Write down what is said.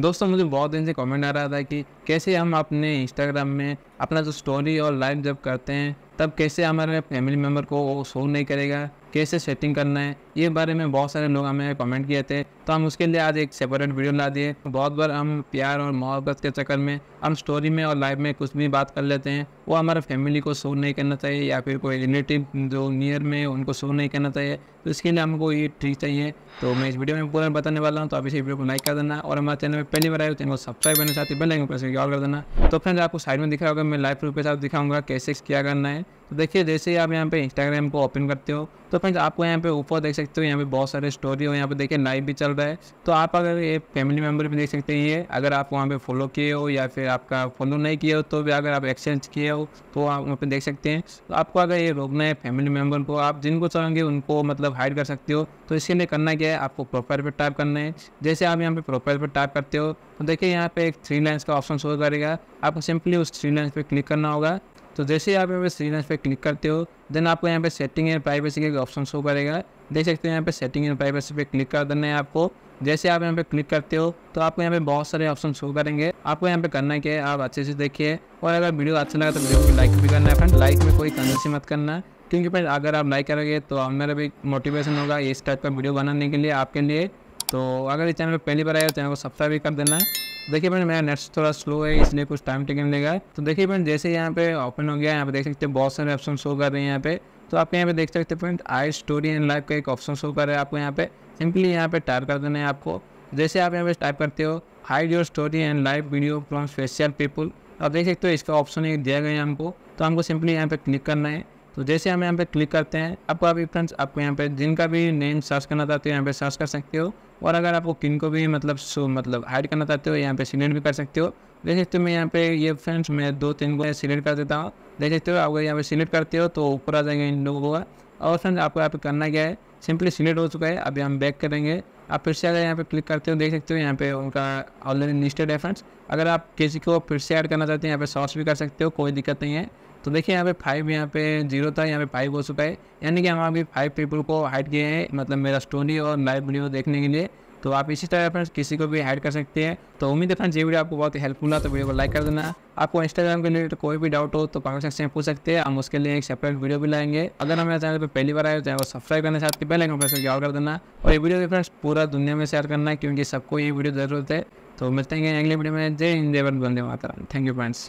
दोस्तों मुझे बहुत दिन से कमेंट आ रहा था कि कैसे हम अपने इंस्टाग्राम में अपना जो स्टोरी और लाइव जब करते हैं तब कैसे हमारे फैमिली मेम्बर को वो शो नहीं करेगा कैसे सेटिंग करना है ये बारे में बहुत सारे लोग हमें कमेंट किए थे तो हम उसके लिए आज एक सेपरेट वीडियो ला दिए बहुत बार हम प्यार और मोहब्बत के चक्कर में हम स्टोरी में और लाइव में कुछ भी बात कर लेते हैं वो हमारे फैमिली को शो नहीं करना चाहिए या फिर कोई रिलेटिव जो नियर में उनको शो नहीं करना चाहिए तो इसके लिए हमको ये ठीक चाहिए तो मैं इस वीडियो में पूरा बताने वाला हूँ तो आप इस वीडियो को लाइक कर देना और हमारे चैनल में पहली बार आए चैनल को सब्सक्राइब करना चाहते हैं आइकन प्रेस करके ऑल कर देना तो फ्रेंड्स आपको साइड में दिखा होगा मैं लाइव प्रूफ के साथ दिखाऊंगा कैसे क्या करना है तो देखिए जैसे ही आप यहाँ पे इंस्टाग्राम को ओपन करते हो तो फ्रेंड्स आपको यहाँ पे ऊपर देख सकते हो यहाँ पे बहुत सारे स्टोरी हो यहाँ पे देखिए लाइव भी चल रहा है तो आप अगर ये फैमिली मेम्बर भी देख सकते हैं ये अगर आप वहाँ पे फॉलो किए हो या फिर आपका फॉलो नहीं किया हो तो भी अगर आप एक्सचेंज किए हो तो आप वहाँ पर देख सकते हैं तो आपको अगर ये रोकना है फैमिली मेम्बर को आप जिनको चाहेंगे उनको मतलब हाइड कर सकते हो तो इसके लिए करना क्या है आपको प्रोफाइल पर टाइप करना है जैसे आप यहाँ पर प्रोफाइल पर टाइप करते हो तो देखिए यहाँ पे एक थ्री लाइन्स का ऑप्शन शो करेगा आपको सिंपली उस थ्री लाइन्स पर क्लिक करना होगा तो जैसे ही आप यहाँ पे सीरीज पे क्लिक करते हो देन आपको यहाँ पे सेटिंग एंड प्राइवेसी के ऑप्शन शो करेगा देख सकते हो यहाँ पे सेटिंग एंड प्राइवेसी पे क्लिक कर देना है आपको जैसे आप यहाँ पे क्लिक करते हो तो आपको यहाँ पे बहुत सारे ऑप्शन शो करेंगे आपको यहाँ पे करना क्या है आप अच्छे से देखिए और अगर वीडियो अच्छा लगा तो वीडियो को लाइक भी करना है फ्रेंड लाइक में कोई से मत करना क्योंकि फ्रेंड अगर आप लाइक करोगे तो मेरा भी मोटिवेशन होगा इस टाइप का वीडियो बनाने के लिए आपके लिए तो अगर इस चैनल पर पहली बार आएगा तो चैनल को सब्सक्राइब भी कर देना है देखिए फ्रेंड मेरा नेट्स थोड़ा स्लो है इसलिए कुछ टाइम टेकन लेगा तो देखिए फ्रेंड जैसे यहाँ पे ओपन हो गया यहाँ पे देख सकते हैं बहुत सारे ऑप्शन शो कर रहे हैं यहाँ पे तो आप यहाँ पे देख सकते हैं friend I story and life का एक ऑप्शन शो कर रहा है आपको यहाँ पे सिंपली यहाँ पे टाइप कर देना है आपको जैसे आप यहाँ पे टाइप करते हो hide your story and live video from special people आप देख सकते हो इसका ऑप्शन एक दिया गया है हमको तो हमको सिंपली यहाँ पे क्लिक करना है तो जैसे हम यहाँ पे क्लिक करते हैं आपको अभी फ्रेंड्स आपको यहाँ पे जिनका भी नेम सर्च करना चाहते हो यहाँ पे सर्च कर सकते हो और अगर आपको किन को भी मतलब सो मतलब हाइड करना चाहते हो यहाँ पे सिलेक्ट भी कर सकते हो देख सकते हो मैं यहाँ पे ये फ्रेंड्स मैं दो तीन को सिलेक्ट कर देता हूँ देख सकते हो अगर यहाँ पे सिलेक्ट करते हो तो ऊपर आ जाएंगे इन लोगों का और फ्रेंड आपको यहाँ पे करना क्या है सिंपली सिलेक्ट हो चुका है अभी हम बैक करेंगे आप फिर से अगर यहाँ पे क्लिक करते हो देख सकते हो यहाँ पे उनका ऑलरेडी लिस्टेड है फ्रेंड्स अगर आप किसी को फिर से ऐड करना चाहते हैं यहाँ पे सॉस भी कर सकते हो कोई दिक्कत नहीं है तो देखिए यहाँ पे फाइव यहाँ पे जीरो था यहाँ पे फाइव हो चुका है यानी कि हम अभी फाइव पीपल को हाइड किए हैं मतलब मेरा स्टोरी और लाइव वीडियो देखने के लिए तो आप इसी तरह फ्रेंड्स किसी को भी ऐड कर सकते हैं तो उम्मीद है फ्रेंड्स ये वीडियो आपको बहुत ही हेल्पफुल है तो वीडियो को लाइक कर देना आपको इंस्टाग्राम के रिलेटेड कोई भी डाउट हो तो कमेंट सेक्शन में पूछ सकते हैं हम उसके लिए एक सेपरेट वीडियो भी लाएंगे अगर हमारे चैनल पर पहली बार आए तो वो सब्सक्राइब करना चाहते पहले कमेंट सेक्शन और कर देना और ये वीडियो फ्रेंड्स पूरा दुनिया में शेयर करना है क्योंकि सबको ये वीडियो जरूरत है तो मिलते हैं अगले वीडियो में जय हिंद जय बंदे माता थैंक यू फ्रेंड्स